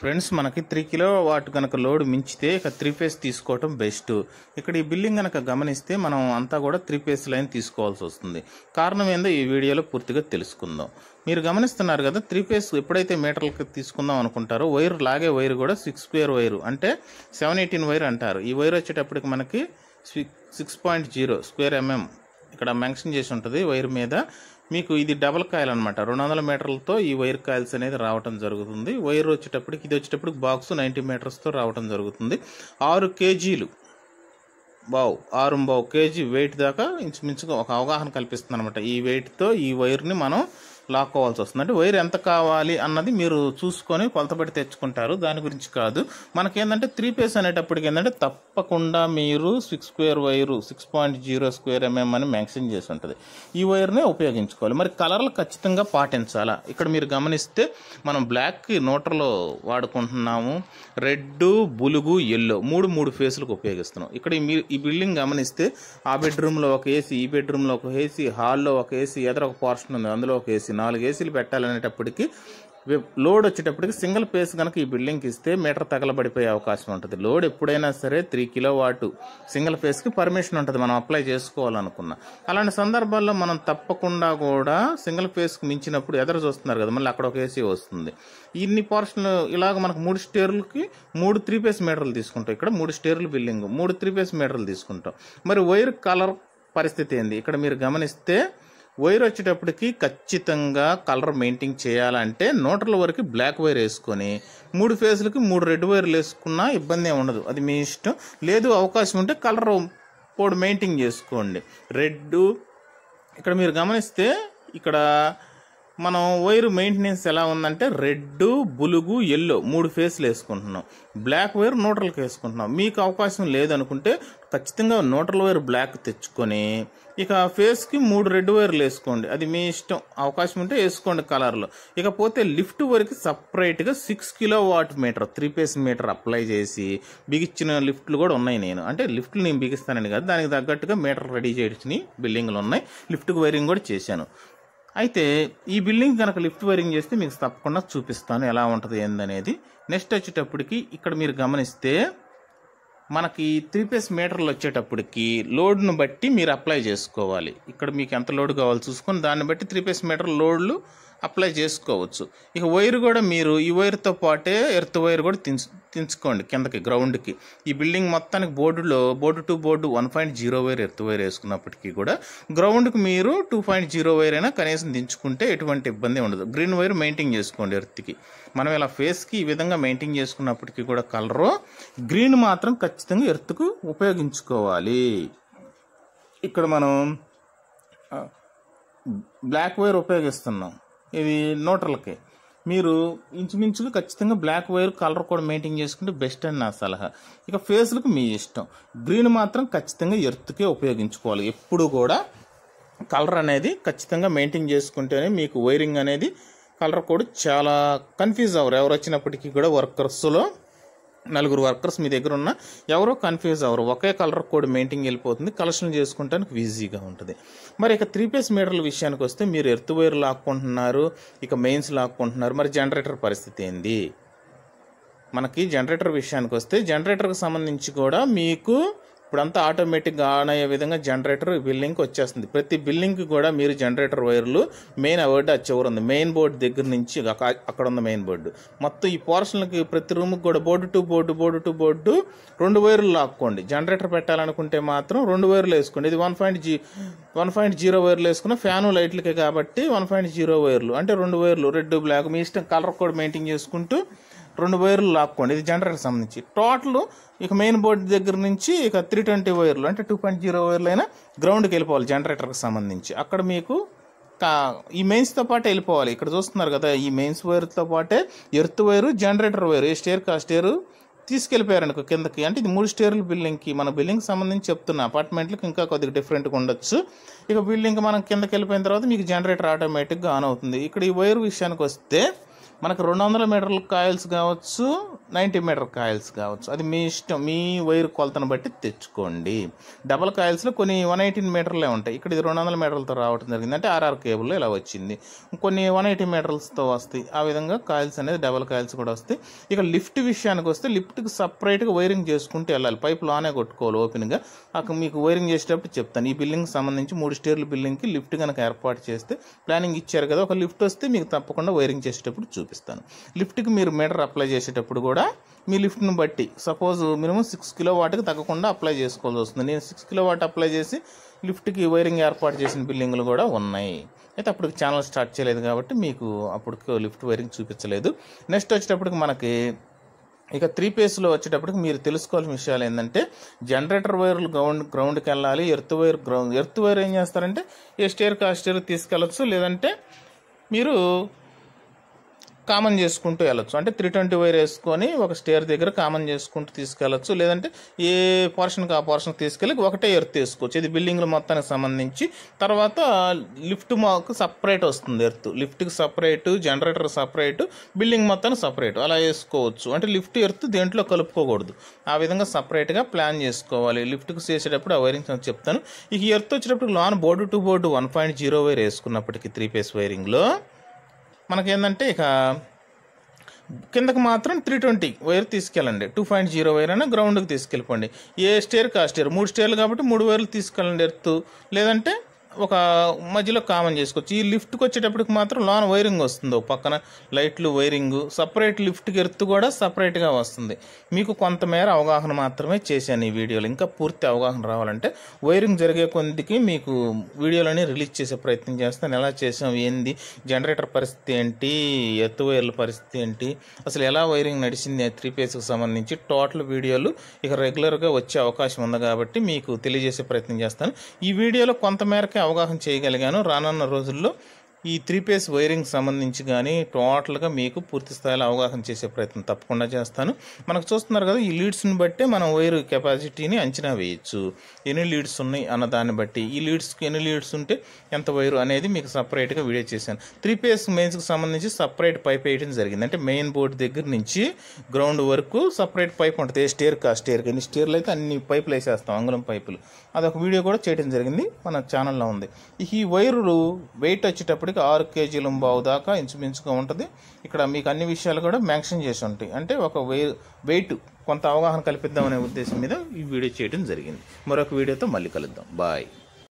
friends మనకి three kilowatt కనుక load మించితే ఇక త్రీ ఫేస్ తీసుకోవటం బెస్ట్ ఇక్కడ ఈ బిల్డింగ్ కనుక గమనిస్తే మనం అంతా కూడా త్రీ ఫేస్ లైన్ తీసుకోవాల్సి వస్తుంది కారణం ఏందో ఈ వీడియోలో పూర్తిగా తెలుసుకుందాం మీరు గమనిస్తున్నారు కదా త్రీ ఫేస్ ఎప్పుడైతే మీటర్లకి తీసుకుందాం అనుకుంటారో వైర్ లాగే వైర్ కూడా సిక్స్ స్క్వేర్ వైర్ అంటే సెవెన్ ఎయిటీన్ వైర్ అంటారు ఈ వైర్ వచ్చేటప్పటికి మనకి six point zero square M M ఇక్కడ మెన్షన్ చేసి ఉంటుంది వైర్ మీద మీకు ఇది డబల్ కాయల్ అనమాట రెండు వందల మీటర్లతో ఈ వైర్ కాయల్స్ అనేది రావటం జరుగుతుంది వైర్ వచ్చేటప్పటికి ఇది వచ్చేటప్పటికి బాక్స్ నైంటీ మీటర్స్తో రావటం జరుగుతుంది ఆరు కేజీలు బావు ఆరు బావు కేజీ వెయిట్ దాకా ఇంచుమించుగా ఒక అవగాహన కల్పిస్తుంది అనమాట ఈ వెయిట్తో ఈ వైర్ని మనం లాక్కోవాల్సి వస్తుంది అంటే వైర్ ఎంత కావాలి అన్నది మీరు చూసుకొని కొలతబెట్టి తెచ్చుకుంటారు దాని గురించి కాదు మనకేంటంటే త్రీ పేస్ అనేటప్పటికి ఏంటంటే తప్పకుండా మీరు six square wire six point zero square M M అని మెన్షన్ చేసి ఉంటుంది ఈ వైర్నే ఉపయోగించుకోవాలి మరి కలర్లు ఖచ్చితంగా పాటించాలా ఇక్కడ మీరు గమనిస్తే మనం బ్లాక్ నోటర్లో వాడుకుంటున్నాము రెడ్ బులుగు ఎల్లో మూడు మూడు ఫేసులకు ఉపయోగిస్తున్నాం ఇక్కడ మీరు ఈ బిల్డింగ్ గమనిస్తే ఆ బెడ్రూమ్లో ఒక ఏసీ ఈ బెడ్రూమ్లో ఒక ఏసీ హాల్లో ఒక ఏసీ ఎదర ఒక పోర్షన్ ఉంది అందులో ఒక ఏసీ నాలుగు ఏసీలు పెట్టాలనేటప్పటికి లోడ్ వచ్చేటప్పటికి సింగిల్ ఫేస్ కనుక ఈ బిల్డింగ్కి ఇస్తే మీటర్ తగలబడిపోయే అవకాశం ఉంటుంది లోడ్ ఎప్పుడైనా సరే త్రీ కిలో వాటు సింగిల్ ఫేస్కి పర్మిషన్ ఉంటుంది మనం అప్లై చేసుకోవాలనుకున్నా అలాంటి సందర్భాల్లో మనం తప్పకుండా కూడా సింగిల్ ఫేస్కి మించినప్పుడు ఎదురు చూస్తున్నారు కదా మళ్ళీ అక్కడ ఒక ఏసీ వస్తుంది ఇన్ని పోర్షన్ ఇలాగ మనకు మూడు స్టేర్లకి మూడు త్రీ ఫేస్ మీటర్లు తీసుకుంటాం ఇక్కడ మూడు స్టేర్లు బిల్డింగ్ మూడు త్రీ ఫేస్ మీటర్లు తీసుకుంటాం మరి వైర్ కలర్ పరిస్థితి ఏంది ఇక్కడ మీరు గమనిస్తే వైర్ వచ్చేటప్పటికి ఖచ్చితంగా కలర్ మెయింటైన్ చేయాలంటే నోటర్ల వరకు బ్లాక్ వైర్ వేసుకొని మూడు ఫేజ్లకి మూడు రెడ్ వైర్లు వేసుకున్నా ఇబ్బంది ఉండదు అది మీ ఇష్టం లేదు అవకాశం ఉంటే కలర్ పోడు మెయింటైన్ చేసుకోండి రెడ్ ఇక్కడ మీరు గమనిస్తే ఇక్కడ మనం వైర్ మెయింటెనెన్స్ ఎలా ఉందంటే రెడ్ బులుగు ఎల్లో మూడు ఫేస్లు వేసుకుంటున్నాం బ్లాక్ వైర్ న్యూట్రల్కి వేసుకుంటున్నాం మీకు అవకాశం లేదనుకుంటే ఖచ్చితంగా న్యూట్రల్ వైర్ బ్లాక్ తెచ్చుకొని ఇక ఫేస్కి మూడు రెడ్ వైర్లు వేసుకోండి అది మీ ఇష్టం అవకాశం ఉంటే వేసుకోండి కలర్లో ఇకపోతే లిఫ్ట్ వరకు సపరేట్గా six kilowatt meter three phase meter apply చేసి బిగించిన లిఫ్ట్లు కూడా ఉన్నాయి నేను అంటే లిఫ్ట్లు నేను బిగిస్తానని కాదు దానికి తగ్గట్టుగా మీటర్ రెడీ చేసిన బిల్డింగ్లు ఉన్నాయి లిఫ్ట్కి వైరింగ్ కూడా చేశాను అయితే ఈ బిల్డింగ్ కనుక లిఫ్ట్ వైరింగ్ చేస్తే మీకు తప్పకుండా చూపిస్తాను ఎలా ఉంటుంది ఏందనేది నెక్స్ట్ వచ్చేటప్పటికి ఇక్కడ మీరు గమనిస్తే మనకి త్రీ ఫేస్ మీటర్లు వచ్చేటప్పటికి లోడ్ను బట్టి మీరు అప్లై చేసుకోవాలి ఇక్కడ మీకు ఎంత లోడ్ కావాలో చూసుకొని దాన్ని బట్టి త్రీ పేస్ మీటర్ లోడ్లు అప్లై చేసుకోవచ్చు ఇక వైర్ కూడా మీరు ఈ వైర్తో పాటే ఎర్త్ వైర్ కూడా ఎక్కించుకోండి కిందకి గ్రౌండ్కి ఈ బిల్డింగ్ మొత్తానికి బోర్డులో board to board one point zero wire earth wire వేసుకున్నప్పటికీ కూడా గ్రౌండ్కి మీరు టూ పాయింట్ జీరో వైర్ అయినా కనీసం దించుకుంటే ఎటువంటి ఇబ్బంది ఉండదు గ్రీన్ వైర్ మెయింటైన్ చేసుకోండి ఎర్త్కి మనం ఇలా ఫేస్కి ఈ విధంగా మెయింటైన్ చేసుకున్నప్పటికీ కూడా కలరు గ్రీన్ మాత్రం ఖచ్చితంగా ఎర్త్కు ఉపయోగించుకోవాలి ఇక్కడ మనం బ్లాక్ వైర్ ఉపయోగిస్తున్నాం ఇది నోటర్లకి మీరు ఇంచుమించుగా ఖచ్చితంగా బ్లాక్ వైర్ కలర్ కూడా మెయింటైన్ చేసుకుంటే బెస్ట్ అని నా సలహా ఇక ఫేస్లకు మీ ఇష్టం గ్రీన్ మాత్రం ఖచ్చితంగా ఎర్త్కే ఉపయోగించుకోవాలి ఎప్పుడు కూడా కలర్ అనేది ఖచ్చితంగా మెయింటైన్ చేసుకుంటేనే మీకు వైరింగ్ అనేది కలర్ కూడా చాలా కన్ఫ్యూజ్ అవ్వరు ఎవరు వచ్చినప్పటికీ కూడా వర్కర్స్లో నలుగురు వర్కర్స్ మీ దగ్గర ఉన్న ఎవరో కన్ఫ్యూజ్ అవ్వరు ఒకే కలర్ కోడ్ మెయింటింగ్ వెళ్ళిపోతుంది కలెక్షన్ చేసుకుంటానికి ఈజీగా ఉంటుంది మరి ఇక త్రీ పేస్ మీటర్ల విషయానికి వస్తే మీరు ఎర్త్ వైర్ లాక్కుంటున్నారు ఇక మెయిన్స్ లాక్కుంటున్నారు మరి జనరేటర్ పరిస్థితి ఏంది మనకి జనరేటర్ విషయానికి వస్తే జనరేటర్కి సంబంధించి కూడా మీకు ఇప్పుడంతా ఆటోమేటిక్గా ఆన్ అయ్యే విధంగా జనరేటర్ బిల్లింగ్కి వచ్చేస్తుంది ప్రతి బిల్లింగ్కి కూడా మీరు జనరేటర్ వైర్లు మెయిన్ అవార్డు ఆ చివరి ఉంది మెయిన్ బోర్డు దగ్గర నుంచి అక్కడ ఉంది మెయిన్ బోర్డు మొత్తం ఈ పోర్షన్లకి ప్రతి రూమ్కి కూడా board to board board to board రెండు వైర్లు లాక్కోండి జనరేటర్ పెట్టాలనుకుంటే మాత్రం రెండు వైర్లు వేసుకోండి ఇది వన్ పాయింట్ జీ వన్ పాయింట్ జీరో వైర్లు వేసుకున్న ఫ్యాను లైట్లకే కాబట్టి వన్ పాయింట్ జీరో వైర్లు అంటే రెండు వైర్లు రెడ్ బ్లాక్ మీ ఇష్టం కలర్ కూడా మెయింటైన్ చేసుకుంటూ రెండు వైర్లు లాక్కోండి ఇది జనరేటర్ సంబంధించి టోటల్ ఇక మెయిన్ బోర్డు దగ్గర నుంచి ఇక త్రీ ట్వంటీ వైర్లు అంటే టూ పాయింట్ జీరో వైర్లు అయినా గ్రౌండ్కి వెళ్ళిపోవాలి జనరేటర్కి సంబంధించి అక్కడ మీకు ఈ మెయిన్స్తో పాటే వెళ్ళిపోవాలి ఇక్కడ చూస్తున్నారు కదా ఈ మెయిన్స్ వైర్తో పాటే ఎర్త్ వైరు జనరేటర్ వైరు ఈ స్టేర్ కా స్టేరు అనుకో కిందకి అంటే ఇది మూడు స్టేర్ల బిల్డింగ్కి మన బిల్డింగ్కి సంబంధించి చెప్తున్నా అపార్ట్మెంట్లకు ఇంకా కొద్దిగా డిఫరెంట్గా ఉండొచ్చు ఇక బిల్డింగ్ మనం కిందకి వెళ్ళిపోయిన తర్వాత మీకు జనరేటర్ ఆటోమేటిక్గా ఆన్ అవుతుంది ఇక్కడ ఈ వైర్ విషయానికి వస్తే మనకు రెండు వందల మీటర్ల కాయిల్స్ కావచ్చు నైంటీ మీటర్ కాయిల్స్ కావచ్చు అది మీ ఇష్టం మీ వైర్ కొలతను బట్టి తెచ్చుకోండి డబల్ కాయిల్స్లో కొన్ని వన్ ఎయిటీన్ మీటర్లే ఉంటాయి ఇక్కడ ఇది రెండు వందల మీటర్లతో రావడం జరిగింది అంటే ఆర్ఆర్ కేబుల్ ఇలా వచ్చింది కొన్ని వన్ ఎయిటీ మీటర్స్తో వస్తాయి ఆ విధంగా కాయిల్స్ అనేది డబల్ కాయిల్స్ కూడా వస్తాయి ఇక లిఫ్ట్ విషయానికి వస్తే లిఫ్ట్కి సపరేట్గా వైరింగ్ చేసుకుంటూ వెళ్ళాలి పైప్ లానే కొట్టుకోవాలి ఓపెన్గా అక్కడ మీకు వైరింగ్ చేసేటప్పుడు చెప్తాను ఈ బిల్డింగ్కి సంబంధించి మూడు స్టేర్ల బిల్డింగ్కి లిఫ్ట్ కనుక ఏర్పాటు చేస్తే ప్లానింగ్ ఇచ్చారు కదా ఒక లిఫ్ట్ వస్తే మీకు తప్పకుండా వైరింగ్ చేసేటప్పుడు చూపి చూపిస్తాను లిఫ్ట్కి మీరు మీటర్ అప్లై చేసేటప్పుడు కూడా మీ లిఫ్ట్ను బట్టి సపోజ్ మినిమం సిక్స్ కిలో వాటికి తగ్గకుండా అప్లై చేసుకోవాల్సి వస్తుంది నేను సిక్స్ కిలో వాట్ అప్లై చేసి లిఫ్ట్కి వైరింగ్ ఏర్పాటు చేసిన బిల్డింగ్లు కూడా ఉన్నాయి అయితే అప్పుడు ఛానల్ స్టార్ట్ చేయలేదు కాబట్టి మీకు అప్పటికి లిఫ్ట్ వైరింగ్ చూపించలేదు నెక్స్ట్ వచ్చేటప్పటికి మనకి ఇక త్రీ పేస్లో వచ్చేటప్పటికి మీరు తెలుసుకోవాల్సిన విషయాలు ఏంటంటే జనరేటర్ వైర్లు గ్రౌండ్ గ్రౌండ్కి వెళ్ళాలి earth wire ground earth wire ఏం చేస్తారంటే ఏ స్టేర్కి కా స్టేర్ తీసుకెళ్ళచ్చు లేదంటే మీరు కామన్ చేసుకుంటూ వెళ్ళచ్చు అంటే త్రీ ట్వంటీ వైర్ వేసుకొని ఒక స్టేర్ దగ్గర కామన్ చేసుకుంటూ తీసుకెళ్ళచ్చు లేదంటే ఏ పోర్షన్కి ఆ పోర్షన్కి తీసుకెళ్ళి ఒకటే ఎర్త్ వేసుకోవచ్చు ఇది బిల్డింగ్ల మొత్తానికి సంబంధించి తర్వాత లిఫ్ట్ మాకు సపరేట్ వస్తుంది ఎర్త్ లిఫ్ట్కి సపరేట్ జనరేటర్ సపరేట్ బిల్డింగ్ మొత్తానికి సపరేట్ అలా వేసుకోవచ్చు అంటే లిఫ్ట్ ఎర్త్ దేంట్లో కలుపుకోకూడదు ఆ విధంగా సపరేట్గా ప్లాన్ చేసుకోవాలి లిఫ్ట్కి చేసేటప్పుడు ఆ వైరింగ్ చెప్తాను ఈ ఎర్త్ వచ్చేటప్పుడు లాన్ board to board one point zero wire వేసుకున్నప్పటికీ త్రీ పేస్ వైరింగ్లో మనకేందంటే ఇక కిందకు మాత్రం త్రీ ట్వంటీ వైర్ తీసుకెళ్ళండి టూ పాయింట్ జీరో వైర్ అయినా గ్రౌండ్కి తీసుకెళ్ళిపోండి ఏ స్టేర్ కా స్టేర్ మూడు స్టేర్లు కాబట్టి మూడు వైర్లు తీసుకెళ్ళండి ఎర్త్ లేదంటే ఒక మధ్యలో కామన్ చేసుకోవచ్చు ఈ లిఫ్ట్కి వచ్చేటప్పటికి మాత్రం లోన వైరింగ్ వస్తుంది పక్కన లైట్లు వైరింగ్ సపరేట్ లిఫ్ట్కి ఎర్త్ కూడా సపరేట్గా వస్తుంది మీకు కొంతమేర అవగాహన మాత్రమే చేశాను ఈ వీడియోలో ఇంకా పూర్తి అవగాహన రావాలంటే వైరింగ్ జరిగే కొద్దికి మీకు వీడియోలని రిలీజ్ చేసే ప్రయత్నం చేస్తాను ఎలా చేసాం ఏంది జనరేటర్ పరిస్థితి ఏంటి ఎత్తు వైర్ల పరిస్థితి ఏంటి అసలు ఎలా వైరింగ్ నడిచింది త్రీ ఫేస్కి సంబంధించి టోటల్ వీడియోలు ఇక రెగ్యులర్గా వచ్చే అవకాశం ఉంది కాబట్టి మీకు తెలియజేసే ప్రయత్నం చేస్తాను ఈ వీడియోలో కొంతమేరకే అవగాహన చేయగలిగాను రానున్న రోజుల్లో ఈ త్రీ ఫేస్ వైరింగ్ సంబంధించి కానీ టోటల్గా మీకు పూర్తి స్థాయిలో అవగాహన చేసే ప్రయత్నం తప్పకుండా చేస్తాను మనకు చూస్తున్నారు కదా ఈ లీడ్స్ని బట్టే మనం వైర్ కెపాసిటీని అంచనా వేయచ్చు ఎన్ని లీడ్స్ ఉన్నాయి అన్న దాన్ని బట్టి ఈ లీడ్స్కి ఎన్ని లీడ్స్ ఉంటే ఎంత వైరు అనేది మీకు సపరేట్గా వీడియో చేశాను త్రీ పేస్ మెయిన్స్కి సంబంధించి సపరేట్ పైప్ వేయడం జరిగింది అంటే మెయిన్ బోర్డు దగ్గర నుంచి గ్రౌండ్ వరకు సపరేట్ పైప్ ఉంటుంది ఏ స్టేర్ కా స్టేర్ కానీ స్టేర్లు అయితే అన్ని పైపులు వేసేస్తాం అంగుళం పైపులు అదొక వీడియో కూడా చేయడం జరిగింది మన ఛానల్లో ఉంది ఈ వైరులు వెయిట్ వచ్చేటప్పుడు మనకి ఆరు కేజీలు బావు దాకా ఇంచుమించుగా ఉంటుంది ఇక్కడ మీకు అన్ని విషయాలు కూడా మ్యాన్షన్ చేసి ఉంటాయి అంటే ఒక వెయిట్ కొంత అవగాహన కల్పిద్దామనే ఉద్దేశం మీద ఈ వీడియో చేయడం జరిగింది మరొక వీడియోతో మళ్ళీ కలుద్దాం బాయ్